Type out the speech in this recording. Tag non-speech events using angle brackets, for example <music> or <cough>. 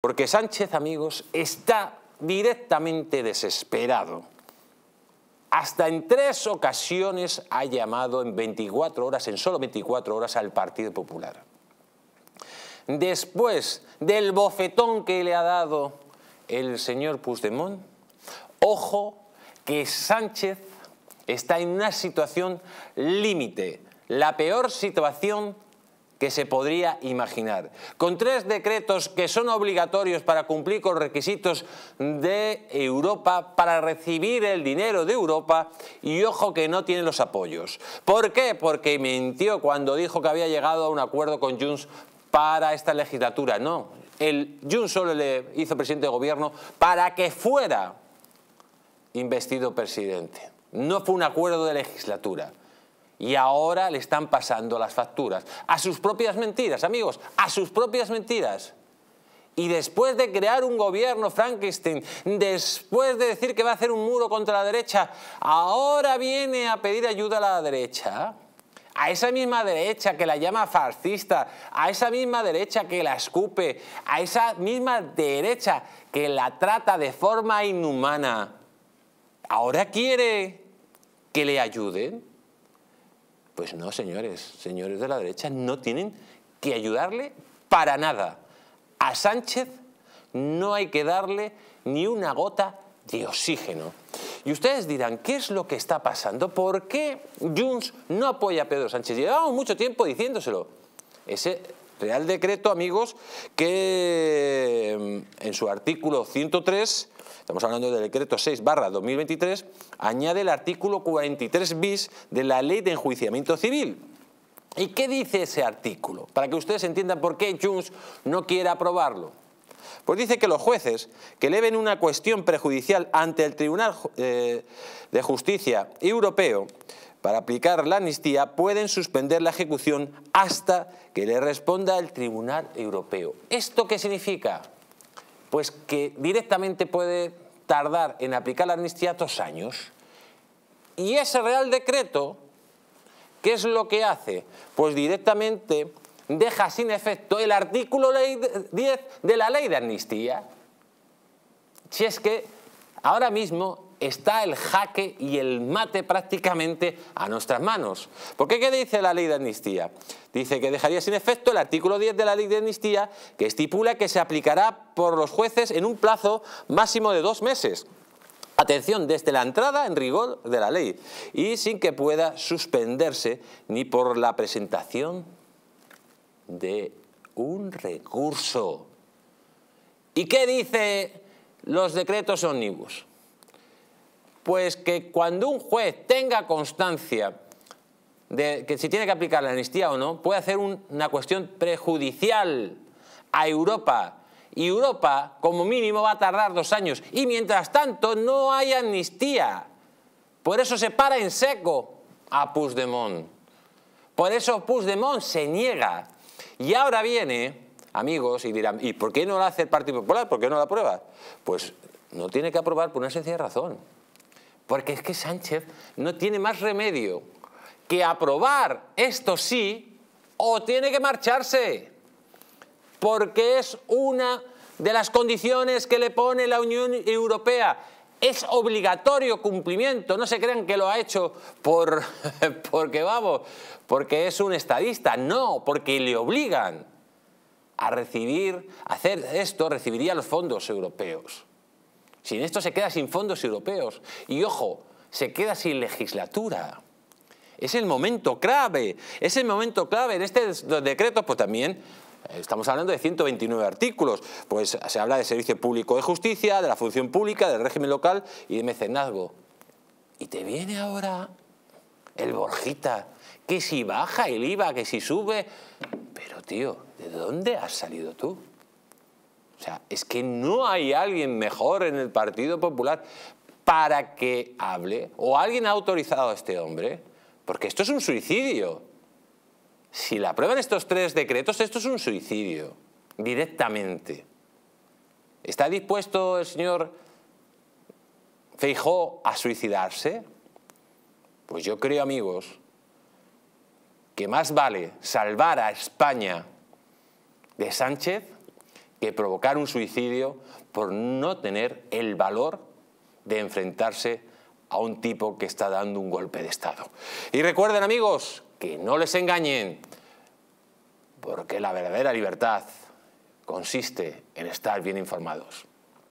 Porque Sánchez, amigos, está directamente desesperado. Hasta en tres ocasiones ha llamado en 24 horas, en solo 24 horas, al Partido Popular. Después del bofetón que le ha dado el señor Puigdemont, ojo que Sánchez está en una situación límite, la peor situación que se podría imaginar. Con tres decretos que son obligatorios para cumplir con requisitos de Europa, para recibir el dinero de Europa, y ojo que no tiene los apoyos. ¿Por qué? Porque mintió cuando dijo que había llegado a un acuerdo con Junts para esta legislatura. No, el Junts solo le hizo presidente de gobierno para que fuera investido presidente. No fue un acuerdo de legislatura y ahora le están pasando las facturas. A sus propias mentiras, amigos, a sus propias mentiras. Y después de crear un gobierno Frankenstein, después de decir que va a hacer un muro contra la derecha, ahora viene a pedir ayuda a la derecha. A esa misma derecha que la llama fascista, a esa misma derecha que la escupe, a esa misma derecha que la trata de forma inhumana. Ahora quiere que le ayuden. Pues no, señores, señores de la derecha, no tienen que ayudarle para nada. A Sánchez no hay que darle ni una gota de oxígeno. Y ustedes dirán, ¿qué es lo que está pasando? ¿Por qué Junts no apoya a Pedro Sánchez? Llevamos mucho tiempo diciéndoselo. Ese Real Decreto, amigos, que mm, en su artículo 103, estamos hablando del Decreto 6 barra 2023, añade el artículo 43 bis de la Ley de Enjuiciamiento Civil. ¿Y qué dice ese artículo? Para que ustedes entiendan por qué Junts no quiere aprobarlo. Pues dice que los jueces que eleven una cuestión prejudicial ante el Tribunal eh, de Justicia Europeo para aplicar la amnistía pueden suspender la ejecución hasta que le responda el Tribunal Europeo. ¿Esto qué significa? Pues que directamente puede tardar en aplicar la amnistía dos años. Y ese Real Decreto, ¿qué es lo que hace? Pues directamente deja sin efecto el artículo 10 de la ley de amnistía. Si es que ahora mismo está el jaque y el mate prácticamente a nuestras manos. ¿Por qué? ¿Qué dice la ley de amnistía? Dice que dejaría sin efecto el artículo 10 de la ley de amnistía que estipula que se aplicará por los jueces en un plazo máximo de dos meses. Atención, desde la entrada en rigor de la ley y sin que pueda suspenderse ni por la presentación de un recurso. ¿Y qué dice los decretos omnibus? Pues que cuando un juez tenga constancia de que si tiene que aplicar la amnistía o no, puede hacer una cuestión prejudicial a Europa. Y Europa, como mínimo, va a tardar dos años. Y mientras tanto, no hay amnistía. Por eso se para en seco a Puigdemont. Por eso Puigdemont se niega. Y ahora viene, amigos, y dirán, ¿y por qué no lo hace el Partido Popular? ¿Por qué no lo aprueba? Pues no tiene que aprobar por una sencilla razón. Porque es que Sánchez no tiene más remedio que aprobar esto sí o tiene que marcharse. Porque es una de las condiciones que le pone la Unión Europea. Es obligatorio cumplimiento, no se crean que lo ha hecho por, <laughs> porque vamos, porque es un estadista, no, porque le obligan a recibir, a hacer esto, recibiría los fondos europeos. Sin esto se queda sin fondos europeos. Y ojo, se queda sin legislatura. Es el momento clave, es el momento clave. En este decreto, pues también eh, Estamos hablando de 129 artículos, pues se habla de servicio público de justicia, de la función pública, del régimen local y de mecenazgo. Y te viene ahora el Borjita, que si baja el IVA, que si sube... Pero tío, ¿de dónde has salido tú? O sea, es que no hay alguien mejor en el Partido Popular para que hable, o alguien ha autorizado a este hombre, porque esto es un suicidio. Si la aprueban estos tres decretos, esto es un suicidio, directamente. ¿Está dispuesto el señor Feijó a suicidarse? Pues yo creo, amigos, que más vale salvar a España de Sánchez que provocar un suicidio por no tener el valor de enfrentarse a un tipo que está dando un golpe de Estado. Y recuerden amigos, que no les engañen, porque la verdadera libertad consiste en estar bien informados.